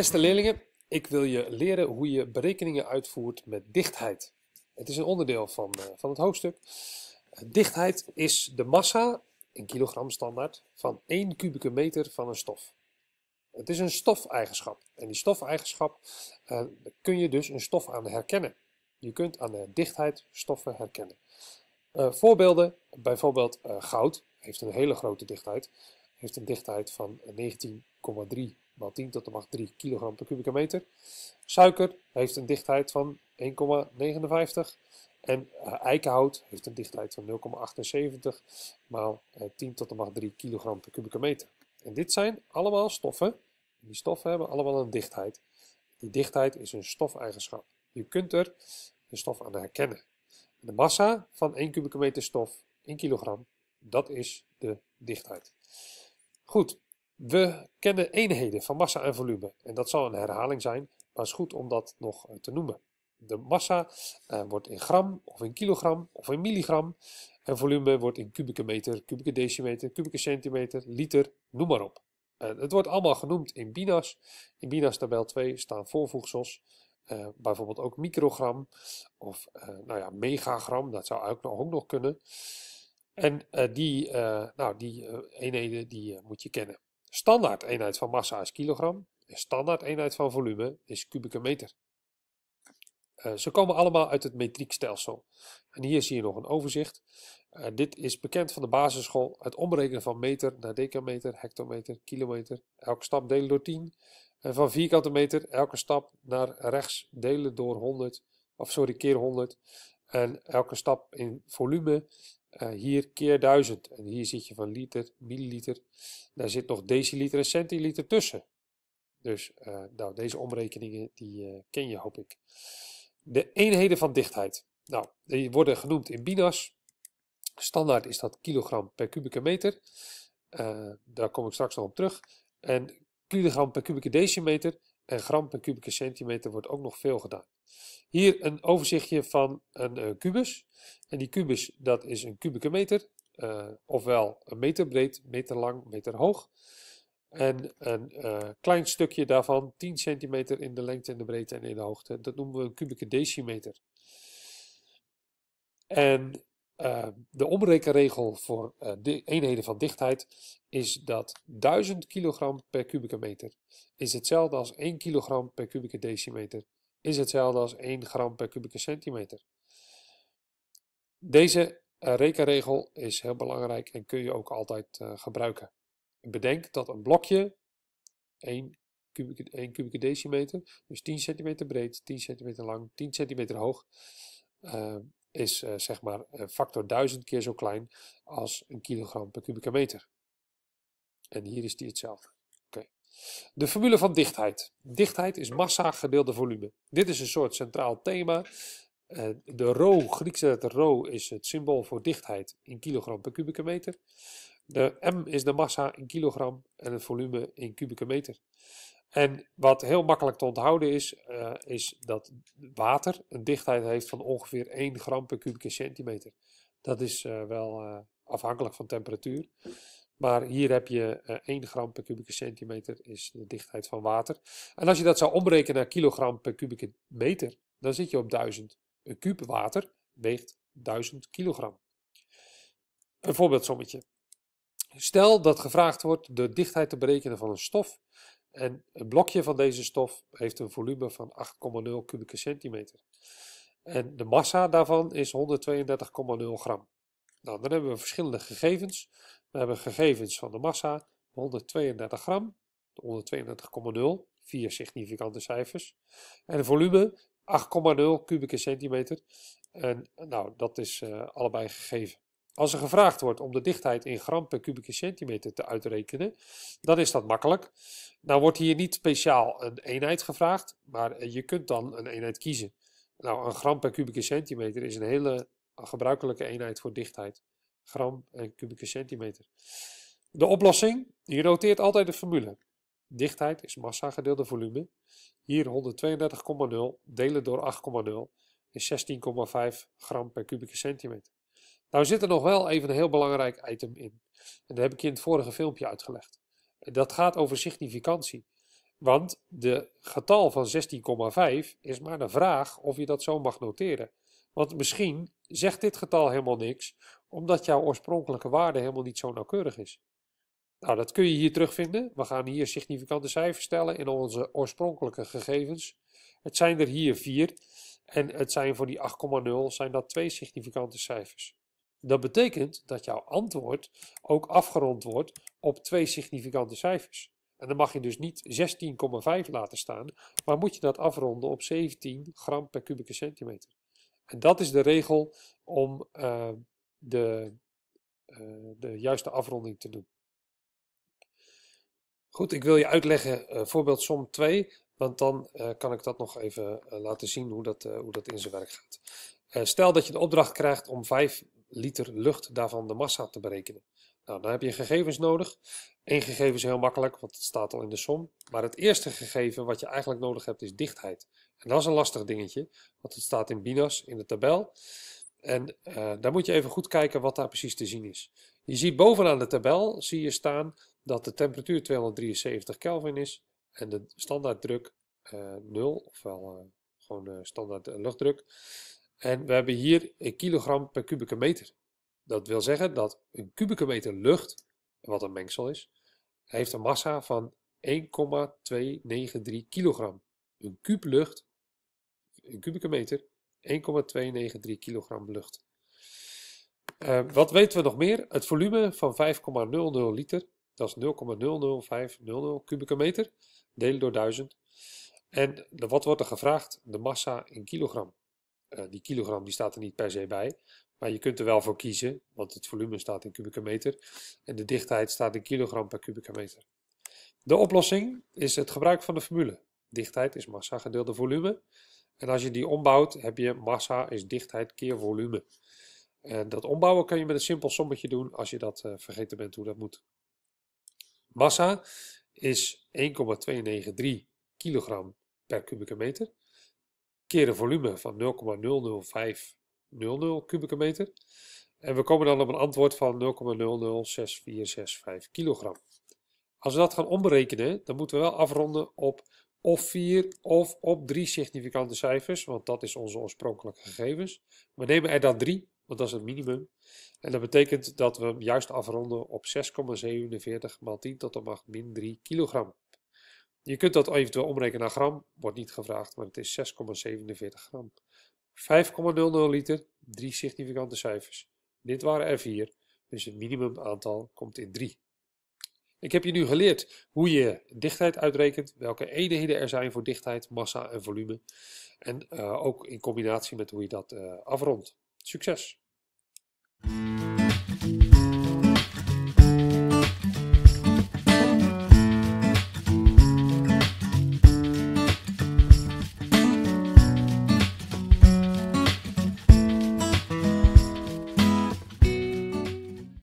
Beste leerlingen, ik wil je leren hoe je berekeningen uitvoert met dichtheid. Het is een onderdeel van, eh, van het hoofdstuk. Dichtheid is de massa, in kilogram standaard, van 1 kubieke meter van een stof. Het is een stofeigenschap. En die stofeigenschap uh, kun je dus een stof aan herkennen. Je kunt aan de dichtheid stoffen herkennen. Eh, voorbeelden, bijvoorbeeld goud, heeft een hele grote dichtheid. Heeft een dichtheid van 19,3 maal 10 tot de macht 3 kilogram per kubieke meter. Suiker heeft een dichtheid van 1,59 en eh, eikenhout heeft een dichtheid van 0,78 maal 10 eh, tot de macht 3 kilogram per kubieke meter. En dit zijn allemaal stoffen. Die stoffen hebben allemaal een dichtheid. Die dichtheid is een stofeigenschap. Je kunt er de stof aan herkennen. De massa van 1 kubieke meter stof in kilogram, dat is de dichtheid. Goed, we kennen eenheden van massa en volume. En dat zal een herhaling zijn, maar het is goed om dat nog eh, te noemen. De massa eh, wordt in gram of in kilogram of in milligram. En volume wordt in kubieke meter, kubieke decimeter, kubieke centimeter, liter, noem maar op. Eh, het wordt allemaal genoemd in BINAS. In BINAS tabel 2 staan voorvoegsels. bijvoorbeeld ook microgram of nou ja, megagram, dat zou ook nog, ook nog kunnen. En die, nou, die eenheden die, moet je kennen. Standaard eenheid van massa is kilogram en standaard eenheid van volume is kubieke meter. Eh, ze komen allemaal uit het metriekstelsel. En hier zie je nog een overzicht. Eh, dit is bekend van de basisschool. Het omrekenen van meter naar decameter, hectometer, kilometer. Elke stap delen door 10. En van vierkante meter, elke stap naar rechts delen door 100. Of sorry, keer 100. En elke stap in volume eh, hier keer 1000. En hier zit je van liter, milliliter. Daar zit nog deciliter en centiliter tussen. Dus eh, nou, deze omrekeningen die eh, ken je hoop ik. De eenheden van dichtheid. Nou, die worden genoemd in BINAS. Standaard is dat kilogram per kubieke meter. daar kom ik straks nog op terug. En kilogram per kubieke decimeter en gram per kubieke centimeter wordt ook nog veel gedaan. Hier een overzichtje van een eh, kubus. En die kubus, dat is een kubieke meter. Uh, ofwel een meter breed, meter lang, meter hoog. En een eh, klein stukje daarvan, 10 centimeter in de lengte in de breedte en in de hoogte. Dat noemen we een kubieke decimeter. En de omrekenregel voor de eenheden van dichtheid is dat 1000 kilogram per kubieke meter is hetzelfde als 1 kilogram per kubieke decimeter is hetzelfde als 1 gram per kubieke centimeter. Deze eh, rekenregel is heel belangrijk en kun je ook altijd eh, gebruiken. Bedenk dat een blokje 1 kubieke, 1 kubieke decimeter, dus 10 centimeter breed, 10 centimeter lang, 10 centimeter hoog, eh, is zeg maar factor 1000 keer zo klein als een kilogram per kubieke meter. En hier is die hetzelfde. De formule van dichtheid. Dichtheid is massa gedeeld door volume. Dit is een soort centraal thema. Eh, de rho, Griekse letter rho, is het symbool voor dichtheid in kilogram per kubieke meter. De m is de massa in kilogram en het volume in kubieke meter. En wat heel makkelijk te onthouden is, eh, is dat water een dichtheid heeft van ongeveer 1 gram per kubieke centimeter. Dat is eh, wel afhankelijk van temperatuur. Maar hier heb je 1 eh, gram per kubieke centimeter is de dichtheid van water. En als je dat zou omrekenen naar kilogram per kubieke meter, dan zit je op 1000. Een kuub water weegt 1000 kilogram. Een voorbeeldsommetje. Stel dat gevraagd wordt de dichtheid te berekenen van een stof. En een blokje van deze stof heeft een volume van 8,0 kubieke centimeter. En de massa daarvan is 132,0 gram. Nou, dan hebben we verschillende gegevens. We hebben gegevens van de massa 132 gram, 132,0, vier significante cijfers. En volume 8,0 kubieke centimeter. En nou, dat is eh, allebei gegeven. Als er gevraagd wordt om de dichtheid in gram per kubieke centimeter te uitrekenen, dan is dat makkelijk. Nou wordt hier niet speciaal een eenheid gevraagd, maar eh, je kunt dan een eenheid kiezen. Nou, een gram per kubieke centimeter is een hele gebruikelijke eenheid voor dichtheid gram en kubieke centimeter. De oplossing, je noteert altijd de formule. Dichtheid is massa gedeeld door volume. Hier 132,0 delen door 8,0 is 16,5 gram per kubieke centimeter. Nou zit er nog wel even een heel belangrijk item in. En dat heb ik je in het vorige filmpje uitgelegd. dat gaat over significantie. Want de getal van 16,5 is maar de vraag of je dat zo mag noteren. Want misschien zegt dit getal helemaal niks, omdat jouw oorspronkelijke waarde helemaal niet zo nauwkeurig is. Nou, dat kun je hier terugvinden. We gaan hier significante cijfers stellen in onze oorspronkelijke gegevens. Het zijn er hier vier. En het zijn voor die 8,0 zijn dat twee significante cijfers. Dat betekent dat jouw antwoord ook afgerond wordt op twee significante cijfers. En dan mag je dus niet 16,5 laten staan, maar moet je dat afronden op 17 gram per kubieke centimeter. En dat is de regel om eh, de, eh, de juiste afronding te doen. Goed, ik wil je uitleggen eh, voorbeeld som 2, want dan eh, kan ik dat nog even laten zien hoe dat, hoe dat in zijn werk gaat. stel dat je de opdracht krijgt om 5 liter lucht daarvan de massa te berekenen. Nou, dan heb je gegevens nodig. Eén gegeven is heel makkelijk, want het staat al in de som. Maar het eerste gegeven wat je eigenlijk nodig hebt is dichtheid. En dat is een lastig dingetje, want het staat in BINAS in de tabel. En uh, eh, daar moet je even goed kijken wat daar precies te zien is. Je ziet bovenaan de tabel zie je staan dat de temperatuur 273 Kelvin is en de standaarddruk uh, eh, 0, ofwel eh, gewoon standaard luchtdruk. En we hebben hier een kilogram per kubieke meter. Dat wil zeggen dat een kubieke meter lucht, wat een mengsel is, heeft een massa van 1,293 kilogram. Een kuub lucht, een kubieke meter, 1,293 kilogram lucht. Ehm, wat weten we nog meer? Het volume van 5,00 liter, dat is 0,00500 kubieke meter, delen door 1000. En wat wordt er gevraagd? De massa in kilogram. Eh, die kilogram die staat er niet per se bij, maar je kunt er wel voor kiezen, want het volume staat in kubieke meter en de dichtheid staat in kilogram per kubieke meter. De oplossing is het gebruik van de formule. Dichtheid is massa gedeeld door volume. En als je die ombouwt, heb je massa is dichtheid keer volume. En dat ombouwen kan je met een simpel sommetje doen als je dat eh, vergeten bent hoe dat moet. Massa is 1,293 kilogram per kubieke meter. Keer volume van 0,00500 kubieke meter. En we komen dan op een antwoord van 0,006465 kilogram. Als we dat gaan omberekenen, dan moeten we wel afronden op of 4 of op drie significante cijfers, want dat is onze oorspronkelijke gegevens. We nemen er dan 3, want dat is het minimum. En dat betekent dat we hem juist afronden op 6,47 maal 10 tot de macht min 3 kilogram. Je kunt dat eventueel omrekenen naar gram, wordt niet gevraagd, maar het is 6,47 gram. 5,00 liter, drie significante cijfers. Dit waren er 4, dus het minimum aantal komt in 3. Ik heb je nu geleerd hoe je dichtheid uitrekent, welke eenheden er zijn voor dichtheid, massa en volume. En eh, ook in combinatie met hoe je dat eh, afrondt. Succes!